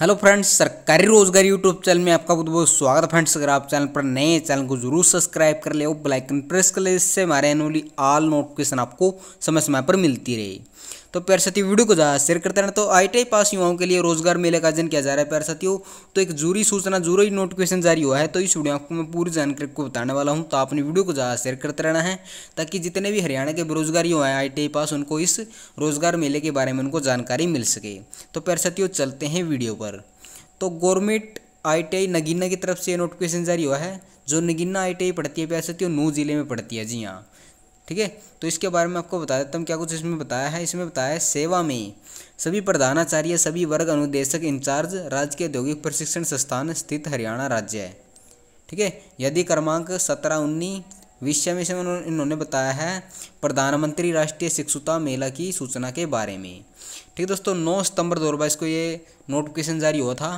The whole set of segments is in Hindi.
हेलो फ्रेंड्स सरकारी रोजगार यूट्यूब चैनल में आपका बहुत बहुत स्वागत है फ्रेंड्स अगर आप चैनल पर नए चैनल को जरूर सब्सक्राइब कर ले और बेल आइकन प्रेस कर ले इससे हमारे एनुअली ऑल नोटिफिकेशन आपको समय समय पर मिलती रहे तो प्यार साथियों वीडियो को ज़्यादा शेयर करते रहना तो आई पास युवाओं के लिए रोजगार मेले का आयोजन किया जा रहा है प्यार साथियों तो एक जूरी सूचना जूरी नोटिफिकेशन जारी हुआ है तो इस वीडियो आपको मैं पूरी जानकारी को बताने वाला हूँ तो आपने वीडियो को ज़्यादा शेयर करते रहना है ताकि जितने भी हरियाणा के बेरोजगार युवा हैं आई पास उनको इस रोजगार मेले के बारे में उनको जानकारी मिल सके तो प्यार साथियों चलते हैं वीडियो पर तो गवर्नमेंट आई नगीना की तरफ से नोटिफिकेशन जारी हुआ है जो नगीना आई पढ़ती है प्यार साथियों नू जिले में पढ़ती है जी हाँ ठीक है तो इसके बारे में आपको बता देता हूँ क्या कुछ इसमें बताया है इसमें बताया है सेवा में सभी प्रधानाचार्य सभी वर्ग अनुदेशक इंचार्ज राज्य के औद्योगिक प्रशिक्षण संस्थान स्थित हरियाणा राज्य है ठीक है यदि क्रमांक सत्रह उन्नीस विषय में इन्होंने बताया है प्रधानमंत्री राष्ट्रीय शिक्षुता मेला की सूचना के बारे में ठीक है दोस्तों नौ सितंबर दो को ये नोटिफिकेशन जारी हुआ था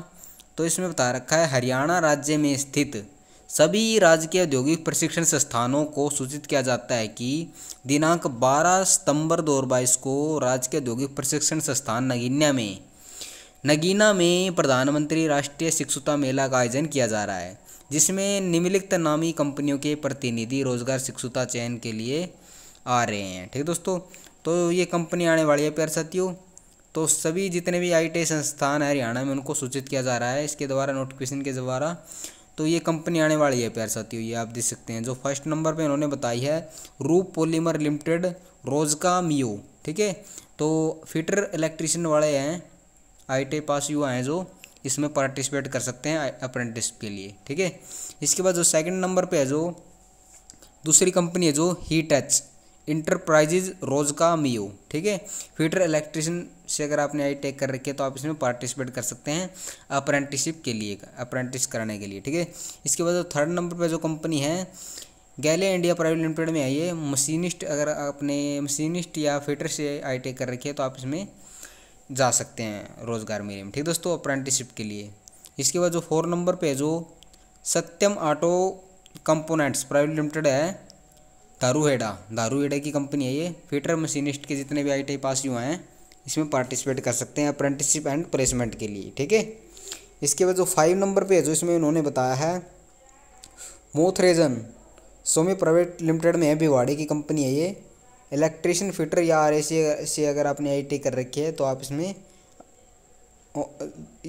तो इसमें बता रखा है हरियाणा राज्य में स्थित सभी राज्य के औद्योगिक प्रशिक्षण संस्थानों को सूचित किया जाता है कि दिनांक 12 सितंबर 2022 को राज्य के औद्योगिक प्रशिक्षण संस्थान नगीना में नगीना में प्रधानमंत्री राष्ट्रीय शिक्षुता मेला का आयोजन किया जा रहा है जिसमें निम्नलिखित नामी कंपनियों के प्रतिनिधि रोजगार शिक्षुता चयन के लिए आ रहे हैं ठीक है दोस्तों तो ये कंपनी आने वाली है प्यार साथियों तो सभी जितने भी आई संस्थान है हरियाणा में उनको सूचित किया जा रहा है इसके द्वारा नोटिफिकेशन के द्वारा तो ये कंपनी आने वाली है प्यार साथियों ये आप देख सकते हैं जो फर्स्ट नंबर पे इन्होंने बताई है रूप पॉलीमर लिमिटेड रोजका मियो ठीक है तो फिटर इलेक्ट्रिशियन वाले हैं आई e पास युवा हैं जो इसमें पार्टिसिपेट कर सकते हैं अप्रेंटिस के लिए ठीक है इसके बाद जो सेकेंड नंबर पर है जो दूसरी कंपनी है जो हीटच इंटरप्राइजेज रोज का मियो ठीक है फीटर इलेक्ट्रिशियन से अगर आपने आई टेक कर रखी है तो आप इसमें पार्टिसिपेट कर सकते हैं अप्रेंटिसशिप के लिए अप्रेंटिस कराने के लिए ठीक है इसके बाद जो थर्ड नंबर पर जो कंपनी है गैले इंडिया प्राइवेट लिमिटेड में आइए मशीनिस्ट अगर आपने मशीनिस्ट या फीटर से आई टेक कर रखी है तो आप इसमें जा सकते हैं रोज़गार मेले में ठीक दोस्तों अप्रेंटिसशिप के लिए इसके बाद जो फोर नंबर पर जो Satyam auto components private limited है दारूहेडा दारूहेडा की कंपनी है ये फिटर मशीनिस्ट के जितने भी आई टी पास युवा हैं इसमें पार्टिसिपेट कर सकते हैं अप्रेंटिसशिप एंड प्लेसमेंट के लिए ठीक है इसके बाद जो फाइव नंबर पे है जो इसमें इन्होंने बताया है मोथरेजन सोमी प्राइवेट लिमिटेड में है भिवाड़ी की कंपनी है ये इलेक्ट्रिशियन फिटर या आर से अगर आपने आई कर रखी है तो आप इसमें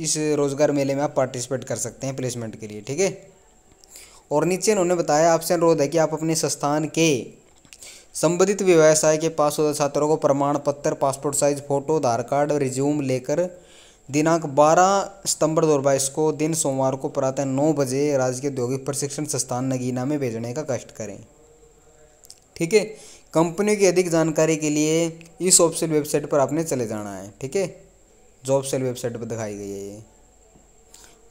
इस रोज़गार मेले में आप पार्टिसिपेट कर सकते हैं प्लेसमेंट के लिए ठीक है और नीचे उन्होंने बताया आपसे अनुरोध है कि आप अपने संस्थान के संबंधित व्यवसाय के पास होते छात्रों को प्रमाण पत्र passport size photo Aadhaar card resume लेकर दिनांक 12 सितंबर दो को दिन सोमवार को प्रातः नौ बजे राज्य के औद्योगिक प्रशिक्षण संस्थान नगीना में भेजने का कष्ट करें ठीक है कंपनी की अधिक जानकारी के लिए इस ऑप्शन वेबसाइट पर आपने चले जाना है ठीक है जॉब सेल वेबसाइट पर दिखाई गई है ये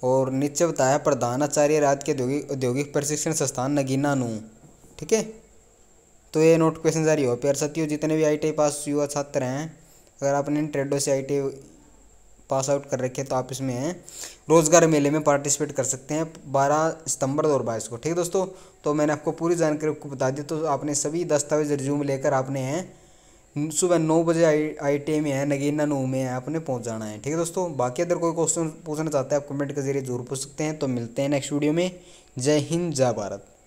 और नीचे बताया प्रधानाचार्य राज्य के औद्योगिक औद्योगिक प्रशिक्षण संस्थान नगीना नू ठीक है तो ये नोट क्वेश्चन जारी हो प्यार साथियों जितने भी आई पास युवा छात्र हैं अगर आपने ट्रेडो से आई पास आउट कर रखे तो आप इसमें हैं रोजगार मेले में पार्टिसिपेट कर सकते हैं 12 सितंबर दो बाईस को ठीक है दोस्तों तो मैंने आपको पूरी जानकारी आपको बता दी तो आपने सभी दस्तावेज रिज्यूम लेकर आपने हैं सुबह नौ बजे आई आई टी में है नगीना नौ में है आपने पहुंच जाना है ठीक है दोस्तों बाकी अगर कोई क्वेश्चन पूछना चाहते हैं आप कमेंट के जरिए जरूर पूछ सकते हैं तो मिलते हैं नेक्स्ट वीडियो में जय हिंद जय भारत